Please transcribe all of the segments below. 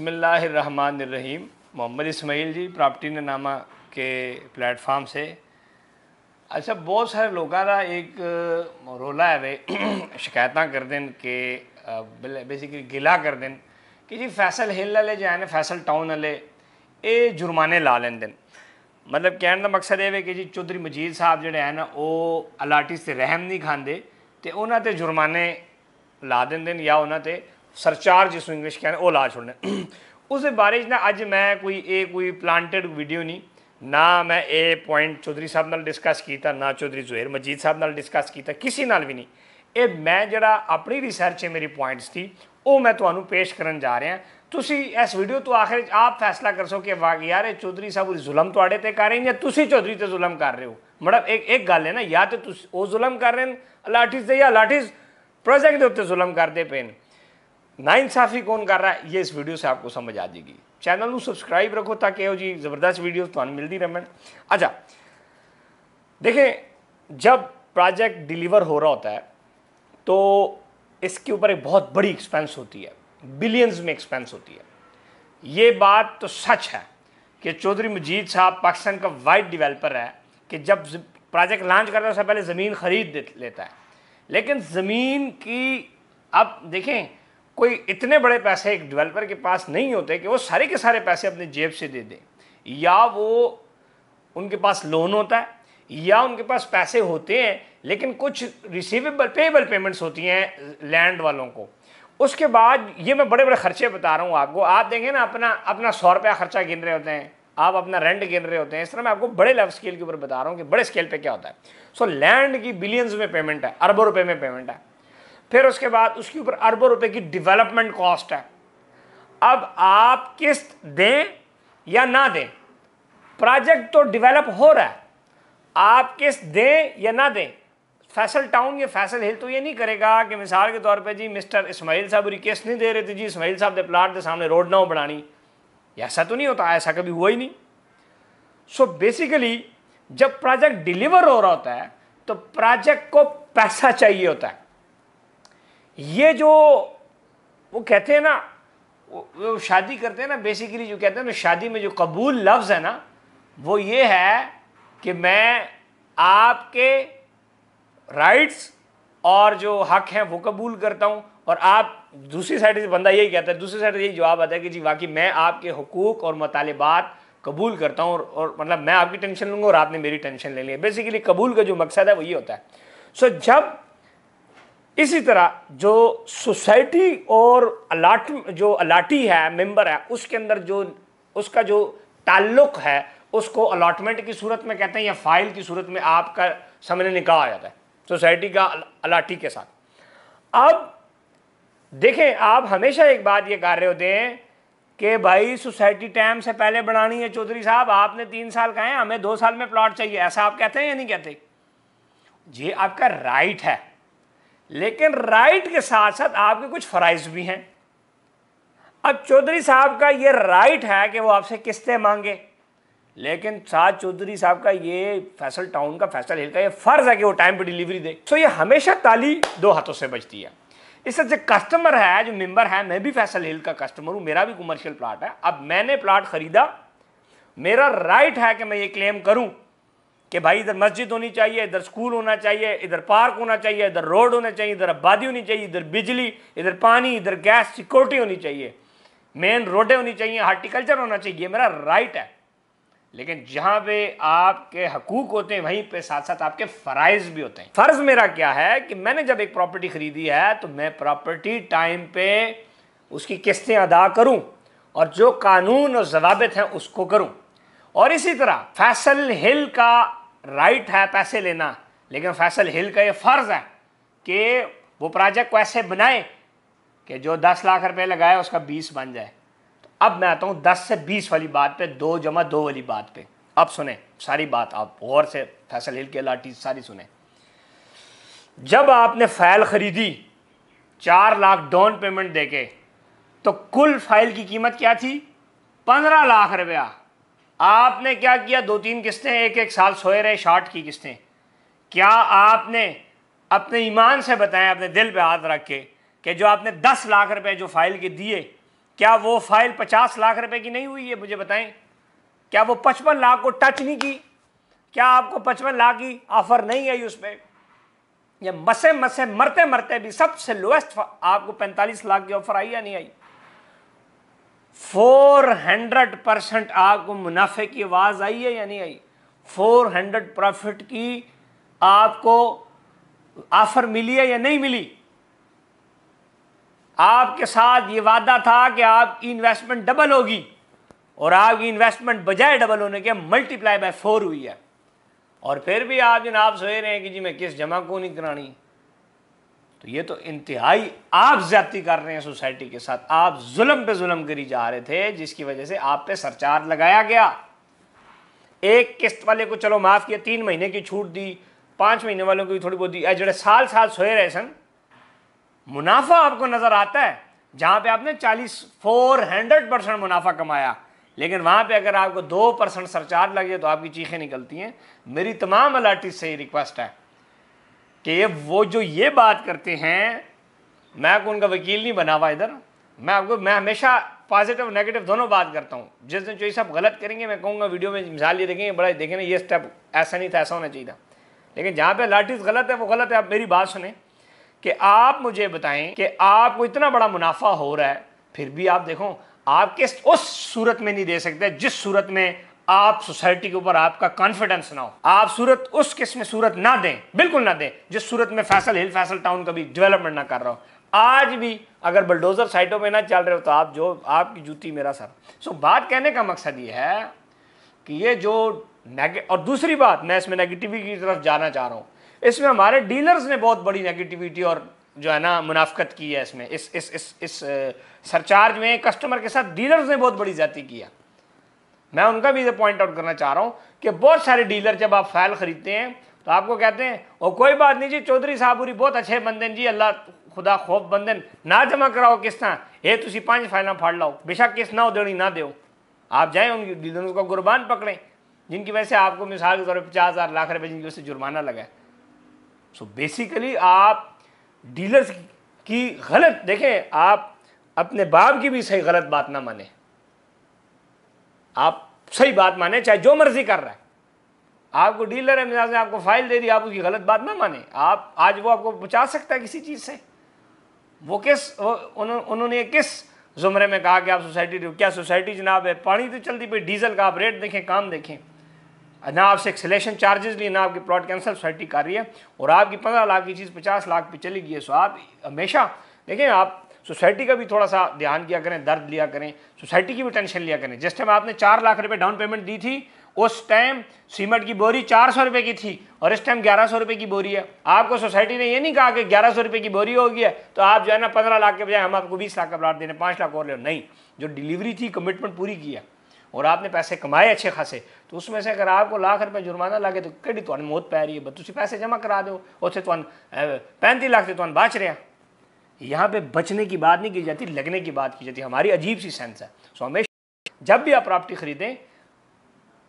बिसमीम मोहम्मद इसमाइल जी प्रॉपर्टी नामा के प्लेटफॉर्म से अच्छा बहुत सारे लोगों का एक रोला है वे शिकायत कर दिन कि बेसिकली गिला करते हैं कि जी फैसल हिल आए जो फैसल टाउन आए ये जुर्माने ला लेंगे मतलब कहने का मकसद ये कि जी चौधरी मजीद साहब जोड़े हैं वो अलाटिस से रहम नहीं खाते तो उन्होंने जुर्माने ला देंगे या उन्होंने ਸਰਚਾਰ ਜਿਸ ਨੂੰ ਇੰਗਲਿਸ਼ ਕਹਿੰਦੇ ਉਹ ਲਾ ਛੋੜਨੇ ਉਸ ਦੇ ਬਾਰੇ ਜਨਾ ਅੱਜ ਮੈਂ ਕੋਈ ਇਹ ਕੋਈ ਪਲਾਂਟਡ ਵੀਡੀਓ ਨਹੀਂ ਨਾ ਮੈਂ ਇਹ ਪੁਆਇੰਟ ਚੌਧਰੀ ਸਾਹਿਬ ਨਾਲ ਡਿਸਕਸ ਕੀਤਾ ਨਾ ਚੌਧਰੀ ਜ਼ੁਹੇਰ ਮਜੀਦ ਸਾਹਿਬ ਨਾਲ ਡਿਸਕਸ ਕੀਤਾ ਕਿਸੇ ਨਾਲ ਵੀ ਨਹੀਂ ਇਹ ਮੈਂ ਜਿਹੜਾ ਆਪਣੀ ਰਿਸਰਚ ਹੈ ਮੇਰੀ ਪੁਆਇੰਟਸ ਸੀ ਉਹ ਮੈਂ ਤੁਹਾਨੂੰ ਪੇਸ਼ ਕਰਨ ਜਾ ਰਿਹਾ ਤੁਸੀਂ ਇਸ ਵੀਡੀਓ ਤੋਂ ਆਖਰ ਆਪ ਫੈਸਲਾ ਕਰ ਸਕੋ ਕਿ ਵਾਕਿਆ ਯਾਰ ਇਹ ਚੌਧਰੀ ਸਾਹਿਬ ਉਹ ਜ਼ੁਲਮ ਤੁਹਾਡੇ ਤੇ ਕਰ ਰਹੇ ਨੇ ਜਾਂ ਤੁਸੀਂ ਚੌਧਰੀ ਤੇ ਜ਼ੁਲਮ ਕਰ ਰਹੇ ਹੋ ਮਤਲਬ ਇੱਕ ਇੱਕ ਗੱਲ ਹੈ ਨਾ ਜਾਂ ਤੇ ਤੁਸੀਂ ਉਹ ਜ਼ੁਲਮ ਕਰ ਰਹੇ ਨੇ ਅਲਾਟਿਸ ਦੇ ਜਾਂ ਅਲਾਟਿਸ ਪ੍ਰੋਜੈਕਟ ਦੇ ਉੱਤੇ ਜ਼ੁਲਮ ਕਰਦੇ ਪਏ ਨੇ नाइंसाफी कौन कर रहा है ये इस वीडियो से आपको समझ आ जाएगी चैनल में ਸਬਸਕ੍ਰਾਈਬ रखो ਤਾਂ ਕਿ जी जबरदस्त वीडियो तो मिलती ਮਿਲਦੀ अच्छा देखें जब प्रोजेक्ट डिलीवर हो रहा होता है तो इसके ऊपर एक बहुत बड़ी एक्सपेंस होती है बिलियंस में एक्सपेंस होती है ये बात तो सच है कि चौधरी मजीद साहब पाकिस्तान का वाइड डिवेलपर है कि जब प्रोजेक्ट लॉन्च करता है उससे पहले ज़मीन ख़रीद लेता है लेकिन ज़मीन की अब देखें कोई इतने बड़े पैसे एक डेवलपर के पास नहीं होते कि वो सारे के सारे पैसे अपने जेब से दे दें या वो उनके पास लोन होता है या उनके पास पैसे होते हैं लेकिन कुछ रिसीवेबल पेबल पेमेंट्स होती हैं लैंड वालों को उसके बाद ये मैं बड़े बड़े खर्चे बता रहा हूँ आपको आप देखें ना अपना अपना सौ रुपया खर्चा गिन रहे होते हैं आप अपना रेंट गिन रहे होते हैं इस तरह मैं आपको बड़े लेवल स्केल के ऊपर बता रहा हूँ कि बड़े स्केल पे क्या होता है सो so, लैंड की बिलियंस में पेमेंट है अरबों रुपए में पेमेंट है फिर उसके बाद उसके ऊपर अरबों रुपए की डेवलपमेंट कॉस्ट है अब आप किस्त दें या ना दें प्रोजेक्ट तो डेवलप हो रहा है आप किस्त दें या ना दें फैसल टाउन या फैसल हिल तो ये नहीं करेगा कि मिसाल के तौर पे जी मिस्टर इस्माइल साहब उरी किस्त नहीं दे रहे थे जी इस्माइल साहब ने प्लाट के सामने रोड ना हो बनानी ऐसा तो नहीं होता ऐसा कभी हुआ ही नहीं सो so बेसिकली जब प्रोजेक्ट डिलीवर हो रहा होता है तो प्रोजेक्ट को पैसा चाहिए होता है ये जो वो कहते हैं ना वो शादी करते हैं ना बेसिकली जो कहते हैं ना शादी में जो कबूल लफ्ज़ है ना वो ये है कि मैं आपके राइट्स और जो हक हैं वो कबूल करता हूँ और आप दूसरी साइड से बंदा यही कहता है दूसरी साइड से यही जवाब आता है कि जी वाकई मैं आपके हकूक़ और मतालबात कबूल करता हूँ और, और मतलब मैं आपकी टेंशन लूँगा और आपने मेरी टेंशन ले ली बेसिकली कबूल का जो मकसद है वो ये होता है सो so, जब इसी तरह जो सोसाइटी और अलाट जो अलाटी है मेंबर है उसके अंदर जो उसका जो ताल्लुक है उसको अलाटमेंट की सूरत में कहते हैं या फाइल की सूरत में आपका सामने निकाह आ जाता है सोसाइटी का अलाटी के साथ अब देखें आप हमेशा एक बात ये कर रहे होते हैं कि भाई सोसाइटी टाइम से पहले बनानी है चौधरी साहब आपने तीन साल कहा हमें दो साल में प्लॉट चाहिए ऐसा आप कहते हैं या नहीं कहते ये आपका राइट है लेकिन राइट के साथ साथ आपके कुछ फ़राइज भी हैं अब चौधरी साहब का ये राइट है कि वो आपसे किस्तें मांगे लेकिन साथ चौधरी साहब का ये फैसल टाउन का फैसल हिल का ये फ़र्ज़ है कि वो टाइम पे डिलीवरी दे सो ये हमेशा ताली दो हाथों से बचती है इससे जो कस्टमर है जो मेंबर है मैं भी फैसल हिल का कस्टमर हूँ मेरा भी कमर्शियल प्लाट है अब मैंने प्लाट ख़रीदा मेरा राइट है कि मैं ये क्लेम करूँ कि भाई इधर मस्जिद होनी चाहिए इधर स्कूल होना चाहिए इधर पार्क होना चाहिए इधर रोड होना चाहिए इधर आबादी होनी चाहिए इधर बिजली इधर पानी इधर गैस सिक्योरिटी होनी चाहिए मेन रोडें होनी चाहिए हार्टिकल्चर होना चाहिए ये मेरा राइट है लेकिन जहाँ पे आपके हकूक होते हैं वहीं पे साथ साथ आपके फ़राइज भी होते हैं फ़र्ज़ मेरा क्या है कि मैंने जब एक प्रॉपर्टी ख़रीदी है तो मैं प्रॉपर्टी टाइम पे उसकी किस्तें अदा करूं और जो कानून और जवाबित हैं उसको करूं और इसी तरह फैसल हिल का राइट है पैसे लेना लेकिन फैसल हिल का ये फ़र्ज़ है कि वो प्रोजेक्ट को ऐसे बनाए कि जो दस लाख रुपए लगाए उसका बीस बन जाए तो अब मैं आता हूँ दस से बीस वाली बात पे दो जमा दो वाली बात पे अब सुने सारी बात आप गौर से फैसल हिल के लाठी सारी सुने जब आपने फाइल ख़रीदी चार लाख डाउन पेमेंट देके तो कुल फाइल की कीमत क्या थी पंद्रह लाख रुपया आपने क्या किया दो तीन किस्तें एक एक साल सोए रहे शार्ट की किस्तें क्या आपने अपने ईमान से बताएं अपने दिल पे हाथ रख के कि जो आपने दस लाख रुपए जो फाइल के दिए क्या वो फाइल पचास लाख रुपए की नहीं हुई है मुझे बताएं क्या वो पचपन लाख को टच नहीं की क्या आपको पचपन लाख की ऑफर नहीं आई उस पर या मसे मसे मरते मरते भी सबसे लोएस्ट आपको पैंतालीस लाख की ऑफर आई या नहीं आई फोर हंड्रेड परसेंट आपको मुनाफे की आवाज़ आई है या नहीं आई फोर हंड्रेड प्रॉफिट की आपको ऑफर मिली है या नहीं मिली आपके साथ ये वादा था कि आपकी इन्वेस्टमेंट डबल होगी और आपकी इन्वेस्टमेंट बजाय डबल होने के मल्टीप्लाई बाय फोर हुई है और फिर भी आप आप सोच रहे हैं कि जी मैं किस जमा को नहीं करानी तो ये तो इंतहाई आप ज्यादा कर रहे हैं सोसाइटी के साथ आप जुल्म पे जुल्म करी जा रहे थे जिसकी वजह से आप पे सरचार्ज लगाया गया एक किस्त वाले को चलो माफ़ किया तीन महीने की छूट दी पाँच महीने वालों को भी थोड़ी बहुत दी जड़े साल साल सोए रहे सन मुनाफा आपको नज़र आता है जहाँ पे आपने चालीस फोर हंड्रेड परसेंट मुनाफा कमाया लेकिन वहां पे अगर आपको दो परसेंट सरचार्ज लगे तो आपकी चीखें निकलती हैं मेरी तमाम अलाटी से ये रिक्वेस्ट है कि वो जो ये बात करते हैं मैं को उनका वकील नहीं बना हुआ इधर मैं आपको मैं हमेशा पॉजिटिव नेगेटिव दोनों बात करता हूँ जिस दिन चोई सब गलत करेंगे मैं कहूँगा वीडियो में मिसाल ये देखेंगे बड़ा देखें ये स्टेप ऐसा नहीं था ऐसा होना चाहिए था लेकिन जहाँ पे लाठीज गलत है वो गलत है आप मेरी बात सुने कि आप मुझे बताएं कि आपको इतना बड़ा मुनाफा हो रहा है फिर भी आप देखो आप किस उस सूरत में नहीं दे सकते जिस सूरत में आप सोसाइटी के ऊपर आपका कॉन्फिडेंस ना हो आप सूरत उस किस्म सूरत ना दें बिल्कुल ना दें जिस सूरत में फैसल हिल फैसल टाउन का भी डेवलपमेंट ना कर रहा हो आज भी अगर बलडोजर साइटों में ना चल रहे हो तो आप जो आपकी जूती मेरा सर सो बात कहने का मकसद ये है कि ये जो और दूसरी बात मैं इसमें नेगेटिविटी की तरफ जाना चाह रहा हूँ इसमें हमारे डीलर्स ने बहुत बड़ी नेगेटिविटी और जो है ना मुनाफ्त की है इसमें इस इस इस इस सरचार्ज में कस्टमर के साथ डीलर्स ने बहुत बड़ी जाती किया मैं उनका भी ये पॉइंट आउट करना चाह रहा हूँ कि बहुत सारे डीलर जब आप फाइल खरीदते हैं तो आपको कहते हैं और कोई बात नहीं जी चौधरी साहबूरी बहुत अच्छे बंदन जी अल्लाह खुदा खौफ बंदन ना जमा कराओ किस तरह ये तुम पाँच फाइलें फाड़ लाओ बेशक किस ना देनी ना दो आप जाएँ उन डीलरों को गुरबान पकड़ें जिनकी वजह से आपको मिसाल के तौर पर पचास हज़ार लाख रुपये जिनकी वजह से जुर्माना लगा सो बेसिकली आप डीलर्स की गलत देखें आप अपने बाप की भी सही गलत बात ना माने आप सही बात माने चाहे जो मर्जी कर रहा है आपको डीलर है मिजाज ने आपको फाइल दे दी आप उसकी गलत बात ना माने आप आज वो आपको बचा सकता है किसी चीज़ से वो किस उन्होंने किस जुमरे में कहा कि आप सोसाइटी क्या सोसाइटी जनाब है पानी तो चलती पे डीजल का आप रेट देखें काम देखें ना आपसे सिलेक्शन चार्जेस लिए ना आपकी प्लॉट कैंसल सोसाइटी कर रही है और आपकी पंद्रह लाख की चीज़ पचास लाख पे चली गई है सो आप हमेशा देखें आप सोसाइटी का भी थोड़ा सा ध्यान किया करें दर्द लिया करें सोसाइटी की भी टेंशन लिया करें जिस टाइम आपने चार लाख रुपये डाउन पेमेंट दी थी उस टाइम सीमेंट की बोरी चार सौ रुपये की थी और इस टाइम ग्यारह सौ रुपये की बोरी है आपको सोसाइटी ने ये नहीं कहा कि ग्यारह सौ रुपये की बोरी होगी है तो आप जो है ना पंद्रह लाख के बजाय हम आपको बीस लाख का प्लाट देने पाँच लाख और ले नहीं जो डिलीवरी थी कमिटमेंट पूरी किया और आपने पैसे कमाए अच्छे खासे तो उसमें से अगर आपको लाख रुपए जुर्माना लगे तो कड़ी तुम तो मौत पै रही है तुम पैसे जमा करा दो उससे तुम तो पैंती लाख से तुम तो बाच रहे हैं यहाँ पे बचने की बात नहीं की जाती लगने की बात की जाती हमारी अजीब सी सेंस है सो हमेशा जब भी आप प्रॉपर्टी खरीदें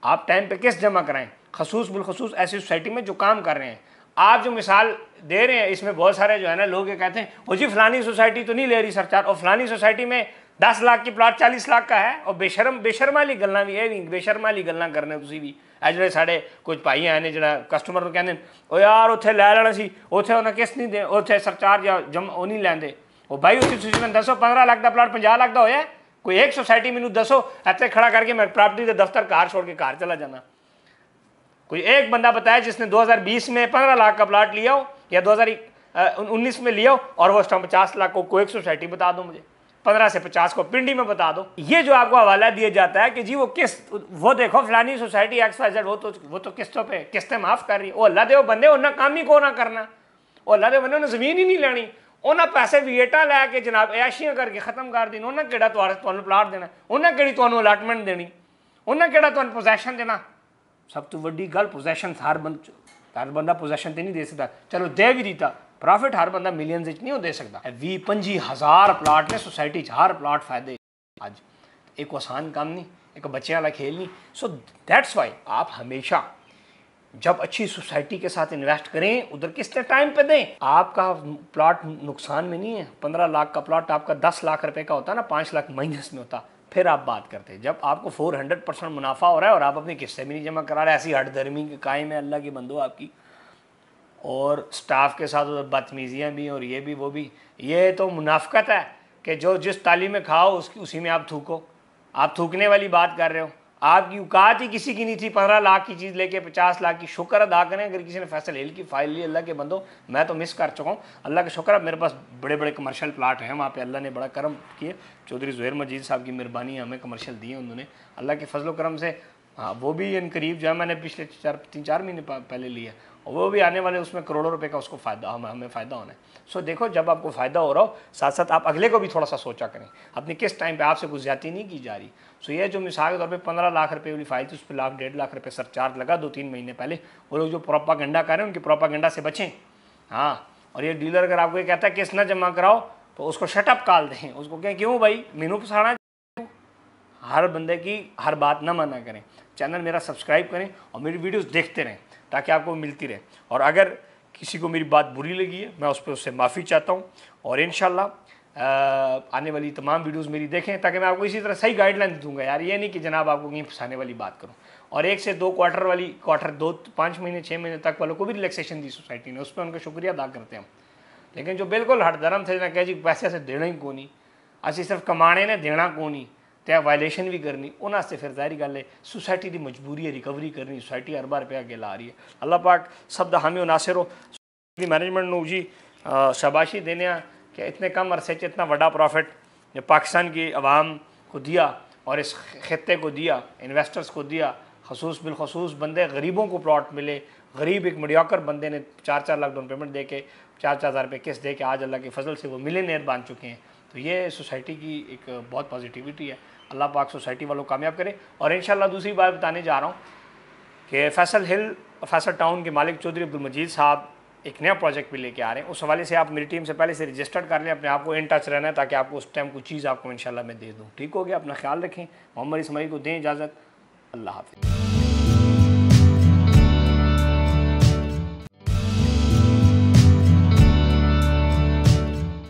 आप टाइम पे किस जमा कराएं खसूस बिलखसूस ऐसी सोसाइटी में जो काम कर रहे हैं आप जो मिसाल दे रहे हैं इसमें बहुत सारे जो है ना लोग ये कहते हैं वो जी फलानी सोसाइटी तो नहीं ले रही सरकार और फलानी सोसाइटी में दस लाख की प्लाट चालीस लाख का है और बेशरम बेशरमाली गलना भी है नहीं बेशरमाली गलना करने तुम भी ਆ ਜਿਹੜੇ ਸਾਡੇ ਕੁਝ ਭਾਈ ਆਏ ਨੇ ਜਿਹੜਾ ਕਸਟਮਰ ਨੂੰ ਕਹਿੰਦੇ ਓ ਯਾਰ ਉੱਥੇ ਲੈ ਲੈਣਾ ਸੀ ਉੱਥੇ ਉਹਨਾਂ ਕਿਸ ਨਹੀਂ ਦੇ ਉੱਥੇ ਸਰਚਾਰਜ ਜਮ ਉਹ ਨਹੀਂ ਲੈਂਦੇ ਉਹ ਭਾਈ ਉੱਥੇ ਤੁਸੀਂ ਮੈਨੂੰ ਦੱਸੋ 15 ਲੱਖ ਦਾ ਪਲਾਟ 50 ਲੱਖ ਦਾ ਹੋਇਆ ਕੋਈ ਇੱਕ ਸੋਸਾਇਟੀ ਮੈਨੂੰ ਦੱਸੋ ਇੱਥੇ ਖੜਾ ਕਰਕੇ ਮੈਂ ਪ੍ਰਾਪਰਟੀ ਦੇ ਦਫ਼ਤਰ ਘਰ ਛੋੜ ਕੇ ਘਰ ਚਲਾ ਜਾਣਾ कोई एक बंदा बताया जिसने 2020 में 15 लाख का प्लाट लिया हो या 2019 में लिया हो और वो पचास लाख को कोई एक ਸੋਸਾਇਟੀ ਬਤਾ ਦੋ ਮੈਨੂੰ पंद्रह से पचास को पिंडी में बता दो ये जो आपको हवाला दिया जाता है कि जी वो किस्त वो देखो फलानी सोसाइटी एक्स वाई जेड वो तो वो तो किस्तों पे किस्तें माफ़ कर रही है वो अल्लाह दे बंदे उन्हें काम ही को ना करना वो अल्लाह दे बंदे उन्हें जमीन ही नहीं लेनी उन्हें पैसे वेटा ला के जनाब ऐशियाँ करके खत्म कर देने उन्हें किड़ा तो प्लाट देना उन्हें कि अलाटमेंट देनी उन्हें किड़ा तुम पोजैशन देना सब तो वो गल पोजैशन हर बंद हर बंदा पोजैशन तो नहीं देता चलो दे भी दीता प्रॉफिट हर बंदा मिलियन नहीं हो दे सकता भी पंजी हज़ार प्लाट ने सोसाइटी हर प्लाट फायदे अज एक आसान काम नहीं एक बच्चे वाला खेल नहीं सो दैट्स वाई आप हमेशा जब अच्छी सोसाइटी के साथ इन्वेस्ट करें उधर किसने टाइम पे दें आपका प्लाट नुकसान में नहीं है पंद्रह लाख का प्लाट आपका दस लाख रुपए का होता ना पाँच लाख माइनस में होता फिर आप बात करते हैं जब आपको फोर हंड्रेड परसेंट मुनाफा हो रहा है और आप अपनी किस्से भी नहीं जमा करा रहे ऐसी हट धर्मी के कायम है अल्लाह के बंदो आपकी और स्टाफ के साथ उधर बदतमीज़ियाँ भी और ये भी वो भी ये तो मुनाफ़त है कि जो जिस ताली में खाओ उसकी उसी में आप थूको आप थूकने वाली बात कर रहे हो आपकी औकात ही किसी की नहीं थी पंद्रह लाख की चीज़ लेके पचास लाख की शुक्र अदा करें अगर किसी ने फैसल हिल की फाइल ली अल्लाह के बंदो मैं तो मिस कर चुका हूँ अल्लाह का शुक्र मेरे पास बड़े बड़े कमर्शियल प्लाट हैं वहाँ पे अल्लाह ने बड़ा करम किए चौधरी ज़ुहैर मजीद साहब की मेहरबानी हमें कमर्शियल दिए उन्होंने अल्लाह के फजलोक्रम करम से हाँ वो भी इन करीब जो है मैंने पिछले चार तीन चार महीने पहले लिया और वो भी आने वाले उसमें करोड़ों रुपए का उसको फ़ायदा हम हमें फ़ायदा होना है सो so, देखो जब आपको फ़ायदा हो रहा हो साथ साथ आप अगले को भी थोड़ा सा सोचा करें अपनी किस टाइम पे आपसे कुछ ज़्यादा नहीं की जा रही सो so, ये जो मिसाल के तौर पे पंद्रह लाख रुपए वाली फाइल थी उस पर लाख डेढ़ लाख रुपये सरचार्ज लगा दो तीन महीने पहले वो लोग जो गंडा करें उनकी गंडा से बचें हाँ और ये डीलर अगर आपको ये कहता है किस ना जमा कराओ तो उसको शटअप काल दें उसको कहें क्यों भाई मीनू फसाना हर बंदे की हर बात ना माना करें चैनल मेरा सब्सक्राइब करें और मेरी वीडियोज़ देखते रहें ताकि आपको मिलती रहे और अगर किसी को मेरी बात बुरी लगी है मैं उस पर उससे माफ़ी चाहता हूँ और इन आने वाली तमाम वीडियोस मेरी देखें ताकि मैं आपको इसी तरह सही गाइडलाइन दूंगा यार ये नहीं कि जनाब आपको कहीं फंसाने वाली बात करूँ और एक से दो क्वार्टर वाली क्वार्टर दो पाँच महीने छः महीने तक वालों को भी रिलैक्सेशन दी सोसाइटी ने उस पर उनका शुक्रिया अदा करते हैं हम लेकिन जो बिल्कुल हर धर्म थे ना कह जी पैसे से देना ही कौन नहीं असं सिर्फ कमाने ने देना कौन नहीं ते वायलेशन भी करनी उन्हें फिर जाहिर गल है सोसाइटी की मजबूरी है रिकवरी करनी सोसाइटी अरबा रुपया अगे ला रही है अल्लाह पाक सब का हामी उनासिर मैनेजमेंट न जी शबाशी शाबाशी देने कि इतने कम अरसे इतना व्डा प्रॉफिट जो पाकिस्तान की आवाम को दिया और इस खत्े को दिया इन्वेस्टर्स को दिया खसूस बिलखसूस बंदे गरीबों को प्लॉट मिले गरीब एक मडियाकर बंदे ने चार चार लाख डाउन पेमेंट दे के चार चार हज़ार रुपये किस्त दे के आज अल्लाह की फजल से वो मिले बांध चुके हैं तो ये सोसाइटी की एक बहुत पॉजिटिविटी है अल्लाह पाक सोसाइटी वालों कामयाब करे और इन दूसरी बात बताने जा रहा हूँ कि फैसल हिल फैसल टाउन के मालिक चौधरी अब्दुल मजीद साहब एक नया प्रोजेक्ट भी लेके आ रहे हैं उस हवाले से आप मेरी टीम से पहले से रजिस्टर्ड कर लें अपने आप को इन टच रहना है ताकि आपको उस टाइम कोई चीज़ आपको इन मैं दे दूँ ठीक हो गया अपना ख्याल रखें मोहम्मद इसमाई को दें इजाज़त अल्लाह हाफिज़